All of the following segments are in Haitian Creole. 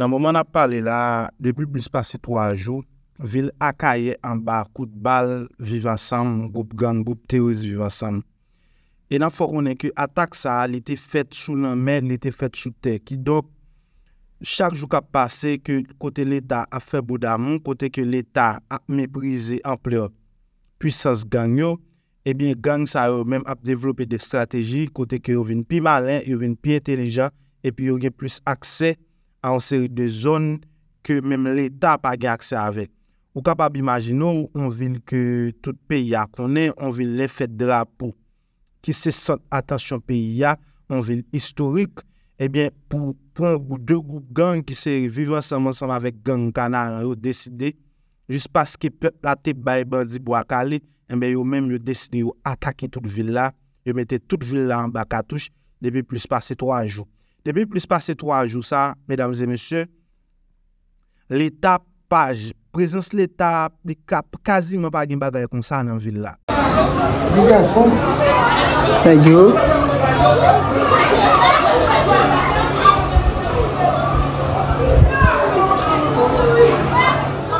Nan mouman ap pale la, depil blis pase 3 jou, vil akaye an ba kout bal vivasam, goup gan, goup tewiz vivasam. E nan fokounen ke atak sa, li te fet sou nan men, li te fet sou te, ki do, chak jou kap pase ke kote l'Etat ap febou damon, kote ke l'Etat ap mebrize amplio, puis sa sgan yo, e bin gang sa yo men ap devlope de strategi, kote ke yo vin pi malen, yo vin pi entelejan, e pi yo gen plus akse. an seri de zon ke mem le da pa ge akse avek. Ou kapab imagino ou an vil ke tout pe ya konen, an vil le fet drapo ki se son atasyon pe ya, an vil historik, ebyen pou prong ou de goup gang ki seri vivansan monsan avek gang kanan an yo deside, jis paske pe plati bay bandi bo akali, enbe eh yo men yo deside yo atakin tout vil la, yo mette tout vil la an baka touj, debi plus pase 3 jouk. Depi plis pase 3 jou sa, medam zemesye, l'etapaj, prezons l'etap, l'ikap, kazi mwen pa gwen bagay kon sa nan villa. You guys home? Thank you.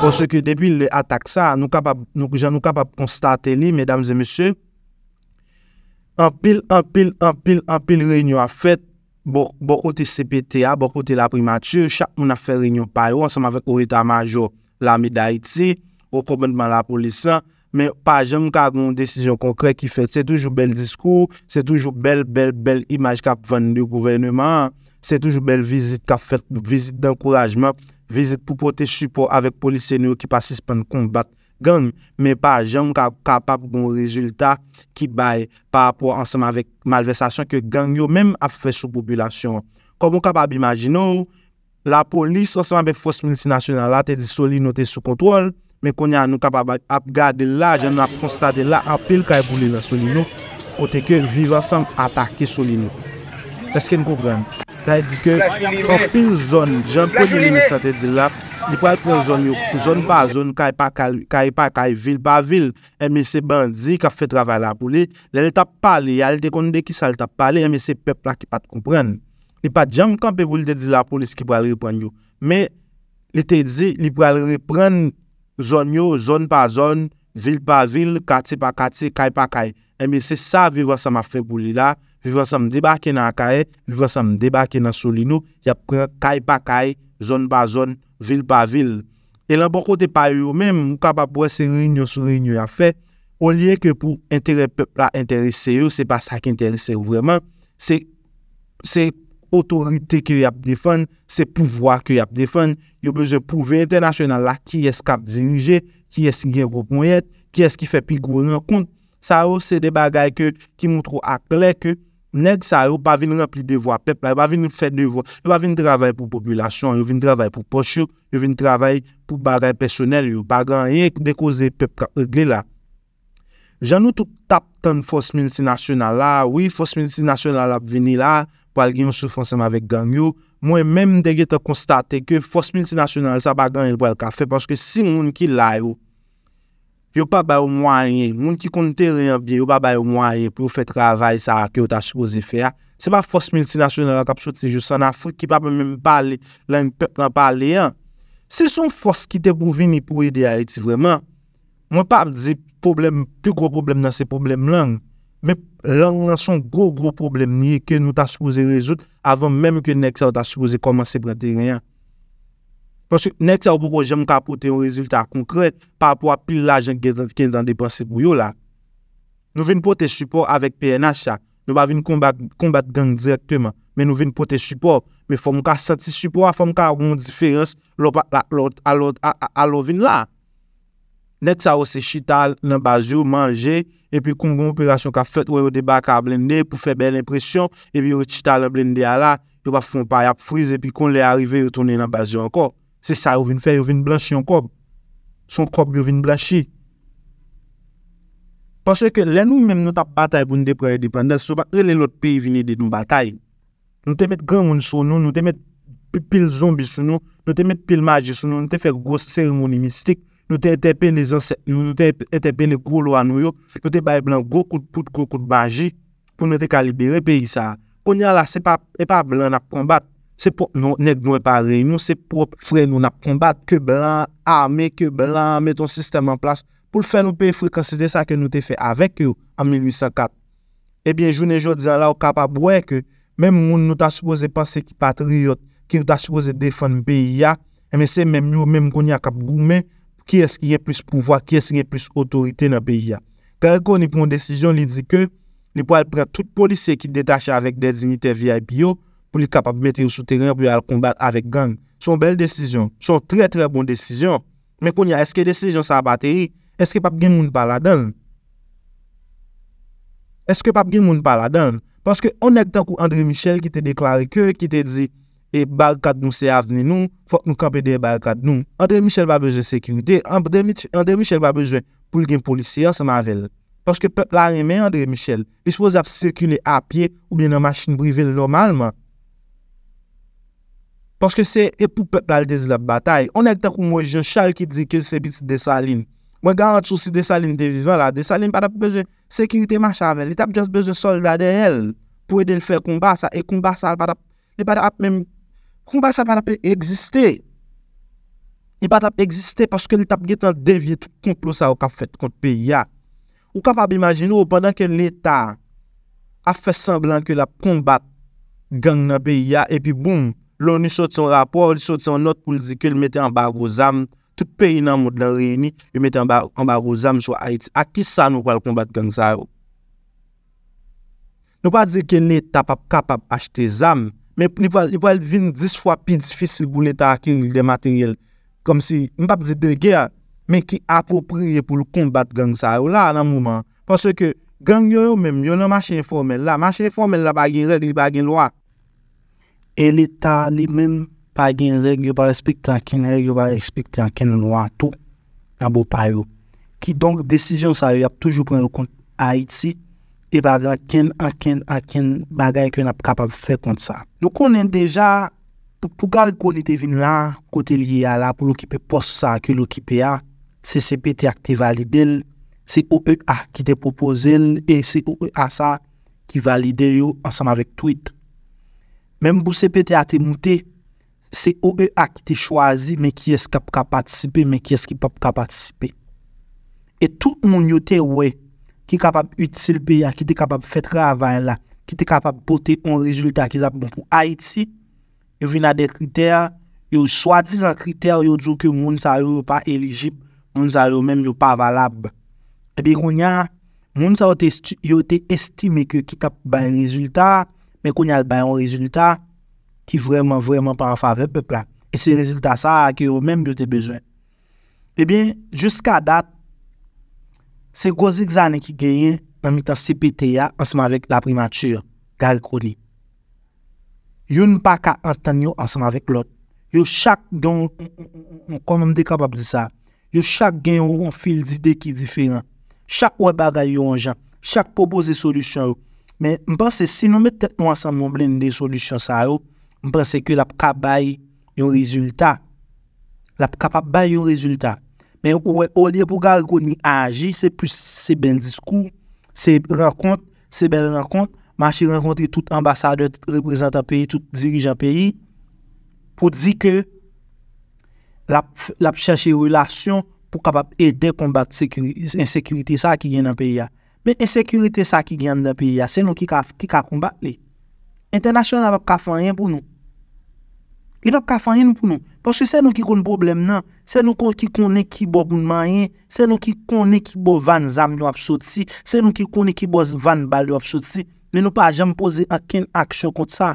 Ose ki depi le atak sa, nou ka pa, nou ki jan nou ka pa konstate li, medam zemesye, an pil, an pil, an pil, an pil reynyo a fèt, Bo kote CPTA, bo kote la primature, chak moun aferin yon payo ansanm avèk orita majo la mida iti, o komèdman la polisè, mè pa jèm kagoun desisyon konkrè ki fè, se toujou bel diskou, se toujou bel bel bel imaj kap vèndi ou gouvernement, se toujou bel vizit kap fèd, vizit d'ankourajmen, vizit pou pote support avèk polisè nou ki pasis pèndi kombat, genm, me pa jenm ka kapap goun rezultat ki bay pa apwa ansanman vek malversasyon ke genm yo menm ap fwe sou populasyon. Komon kapap imajin nou, la polis ansanman vek fos multinasyon la te di soli nou te sou kontrol, men konya nou kapap ap gade la, jenman ap konstade la apil ka epouli la soli nou, kote ke vivan sanm atakke soli nou. Deske nou koubran? Tè di ke kompil zon, jen pou lini sa te di la, li pou al repren zon yo, zon e pa zon, kay e pa kay, e vil pa vil, eme se bandi ka fe travay la pou li, lè lè tap pale, lè te konde ki sa lè tap pale, eme se pepla ki pat kompren. Li pat jen kompe pou li te di la pou li se ki pou al repren yo, me li te di li pou al repren zon yo, zon pa zon, vil pa vil, kati pa kati, kay pa kay, eme se sa viwa sa ma fe pou li la, li vwa sa mdebake nan akaye, li vwa sa mdebake nan solino, yap kaye pa kaye, zon pa zon, vil pa vil. E lan pou bon kote pa yo men, mou kapap wese rinyo sou rinyo ya fe, o liye ke pou entere pepla entere se yo, se pa sa ki entere se yo vreman, se otorite ki yap defon, se pou vwa ki yap defon, yo beze pou vey entenasyonan la, ki es kap dirije, ki es gen grob mwen yet, ki es ki fe pi gwen yo kont, sa yo se debagay ki moutro akle ke, Nèk sa yo pa vin rempli devwa pep la, yo pa vin fè devwa, yo pa vin travay pou populasyon, yo vin travay pou posyok, yo vin travay pou bagay personel yo, bagan, yek dekoze pep ka egle la. Janou tou tap ton fos milsi nasyonal la, wè fos milsi nasyonal ap vini la, pou al gen yon soufonsem avek gang yo, mwen mèm dege te konstate ke fos milsi nasyonal sa bagan yon wèl ka fe, pwanske si moun ki la yo. Yo pa bay ou mwa ye, moun ki konte reyon biye, yo pa bay ou mwa ye pou yo fè travay sa akè yo ta suppose fè ya. Se ba fòs miltidasyonel an tap sot se jous an Afrik ki pa be mèm pale, lèm pep nan pale yon. Se son fòs ki te pou vini pou ide a eti vreman. Mwen pa ap zi problem, te gro problem nan se problem lang. Mè lang nan son gro gro problem niye ke nou ta suppose rezout avon mèm ke nek sa ou ta suppose koman se brete reyon. Monsi, nek sa ou pou kou jem ka pote yon rezultat konkrete pa apwa pil la jen gèzant kin dan depanse pou yon la. Nou vin pote support avèk PNH sa. Nou ba vin kombat gang direktèman. Men nou vin pote support. Men fòm kwa santi support, fòm kwa agon diferens alò vin la. Nek sa ou se chital nan bazyou manje epi kongon operasyon ka fèt wè yon debak a blende pou fè bel impresyon epi yon chital a blende a la yon ba fòm pa yap frize epi kong lè arive yon tonne nan bazyou anko. Se sa yon vin fè, yon vin blanshi yon kob. Son kob yon vin blanshi. Pansè ke lè nou mèm nou tap batay pou nou depre yon dipende, sou pa kre lè lòt pi vinè de nou batay. Nou te met gran moun sou nou, nou te met pil zombi sou nou, nou te met pil maji sou nou, nou te fè gos seremoni mistik, nou te etepen de golo anou yo, nou te baye blan gò kout pout, gò kout baji pou nou te kalibere pi yisa. Kon yon la se pa blan ap kombat. Se pou nèk nou e pa rey nou, se pou fre nou na pombat ke blan, a me ke blan, me ton sistem an plas pou l fe nou pe frikansite sa ke nou te fe avèk yo an 1804. Ebyen, jounen jo di ala ou kap ap wèk yo, mèm moun nou ta suppose panse ki patriot, ki nou ta suppose defan nou pe yi ya, mèm se mèm yo mèm konye akap goumè, ki es ki yè plus pouvoi, ki es ki yè plus otorite nou pe yi ya. Kare koni pou mou desijon li di ke, li pou al pre tout polise ki detache avèk de dignite viay biyo, pou li kapap metri ou sou teren pou yal kombat avèk gang. Son bel desisyon, son tre tre bon desisyon, men kon ya eske desisyon sa bateri, eske pap gen moun pala dan? Eske pap gen moun pala dan? Panske on ek tankou André Michel ki te deklari ke, ki te di, e bag kade nou se avne nou, fok nou kampede bag kade nou. André Michel pa bejwen sekurite, André Michel pa bejwen pou li gen polisyon se mavel. Panske pepl la remen André Michel, li spouz ap sirkule apye, ou bien nan maschine brivel normalman, Ponske se e pou pepl al dezil ap batay. On ek tan kou mwen jen chal ki dizi ke se biti desaline. Mwen gant sou si desaline devizman la. Desaline para pou beze sekirite machave. Li tap just beze soldade el pou ede l fè koumba sa. E koumba sa para pou existé. Li para pou existé porske li tap get nan devye tout kounplo sa ou kap fèt kont piya. Ou kap ap imagine ou pendant ke l lêta a fè semblan ke l ap koumbat gang nan piya. E pi boum. lo ni sote son rapor, li sote son not pou li zike li mette an bago zam, tout peyi nan mout nan reyini, li mette an bago zam sou a iti. A ki sa nou pa l'kombat gang sa yo? Nou pa dize ke ne tapap kapap achete zam, men ni pa l'vin 10 fwa pin sifisi pou l'eta akiril de materyel. Kom si, nou pa dize de gea, men ki apopriye pou l'kombat gang sa yo. La an an mouman. Panswe ke gang yo yo menm, yo nan masye informel la. Masye informel la bagen red, li bagen lo ak. E l'Etat li men pa gen reg yo ba respekte anken, reg yo ba respekte anken anwa an tou, anbo payo. Ki donk, desisyon sa yo ap toujou pren yo kont a itse, e bagay anken, anken, anken, bagay ki yo nap kapab fe kont sa. Yo konen deja, pou gavik konite vin la, kote li ya la pou lo kipe pos sa, ki lo kipe ya, se sepe te akte valide l, se ou ek akite popose l, e se ou ek asa ki valide yo ansam avek tweet. Menm pou sepe te ate moute, se ou e a ki te chwazi men ki es kap kap atisipe men ki es ki pap kap atisipe. E tout moun yo te we, ki kap ap utsilpe ya, ki te kap ap fetre avan la, ki te kap ap bote yon rezultat ki zap bon pou Haiti, yo vina de kriter, yo swadize an kriter yo djou ke moun sa yo pa elegib, moun sa yo menm yo pa avalab. E bi konya, moun sa yo te estime ki yo ki kap ban rezultat, men kon yal bayan yon rezultat ki vreman vreman pa rafave pepla. E se rezultat sa ak yon menm yote bezwen. E eh bin, jiska dat, se gwozi gzanen ki genyen nan mitan CPTA anseman vek la primatur, gari koni. Yon pa ka antan yon anseman vek lot. Yon chak don, kon menm dekabab di sa, yon chak genyon yon fil di dek yon diferan, chak wè bagay yon jan, chak popoze solusyon yon, Men mpense si nou metet nou asan moun plen de solusyon sa yo, mpense ke la pou kap bay yon rezultat. La pou kap bay yon rezultat. Men ou pou wè, ou li pou gar gouni aji, se pou se ben diskou, se renkont, se ben renkont, manche renkonti tout ambasadeur, tout reprezentant peyi, tout dirijant peyi, pou di ke la pou chache yon relasyon pou kap ap ede kon bat insekurite sa ki yen an peyi ya. Men en sekurite sa ki gyan da piya, se nou ki ka koumbat li. Internasyon ap ka fanyen pou nou. Li nou ka fanyen pou nou. Porsi se nou ki kon problem nan. Se nou ki kon ne ki bo bon manyen. Se nou ki kon ne ki bo van zamlou ap sot si. Se nou ki kon ne ki bo van balou ap sot si. Men nou pa jem pose akken aksyon kont sa.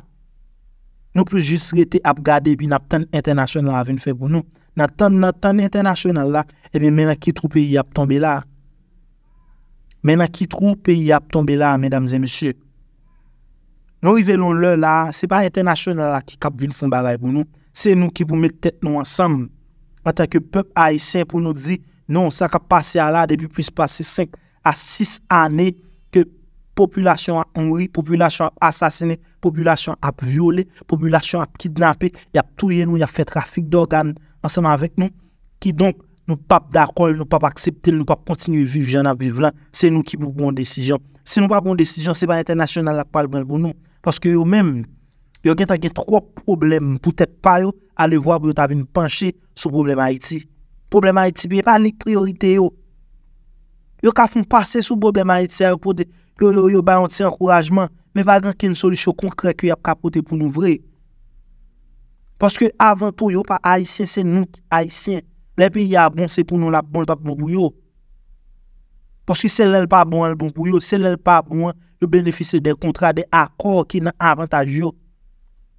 Nou pou jist rete ap gade bi nap tan internasyon aven fe pou nou. Na tan internasyon la, men a ki trou piya ap tombe la. Mè nan ki trou peyi ap tombe la, mèdames et mèchè. Nou rivelon lè la, se pa international la ki kap vin fon baray pou nou. Se nou ki pou mè tèt nou ansam. Matan ke pep aïsè pou nou di, nou sa kap pase a la, debi pwis pase 5 a 6 anè, ke populasyon a anwi, populasyon a asasene, populasyon ap viole, populasyon ap kidnapè, yap touye nou, yap fè trafik d'organ ansam avèk nou, ki donk. Nou pap d'akol, nou pap akseptel, nou pap kontinu viv jan ap viv lan. Se nou ki pou bon desijon. Se nou pap bon desijon, se pa l'internasyon nan lakpal ben pou nou. Paske yo men, yo gen tanken 3 problem pou tèt pa yo ale vwa pou yo tabi nou panche sou problem Haiti. Problem Haiti bi, pa ni priorite yo. Yo ka foun pase sou problem Haiti, yo ba yon ti ankorajman, men va gen ki nou solisyon konkre ki yo ka pote pou nou vre. Paske avan pou yo pa Haitien, se nou Haitien, Le piye a bon se pou nou la bon lè pa pou moun kouyo. Porski se lè lè pa bon lè bon kouyo, se lè lè pa bon, yo benefise de kontra de akor ki nan avantaj yo.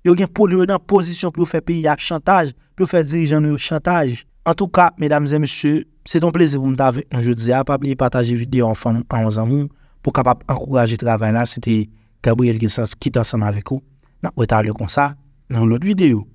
Yo gen pou lè yo nan posisyon pou yo fè piye a chantaj, pou yo fè dirijan yo chantaj. En tout ka, mesdames et messieurs, se ton pleze pou moun ta ve, nou je dize a pap li pataje videyo an fan an zan moun, pou kapap ankouraje travay la, se te kabouye l'gizans ki tan saman vek ou, nan wè tal yo kon sa nan lout videyo.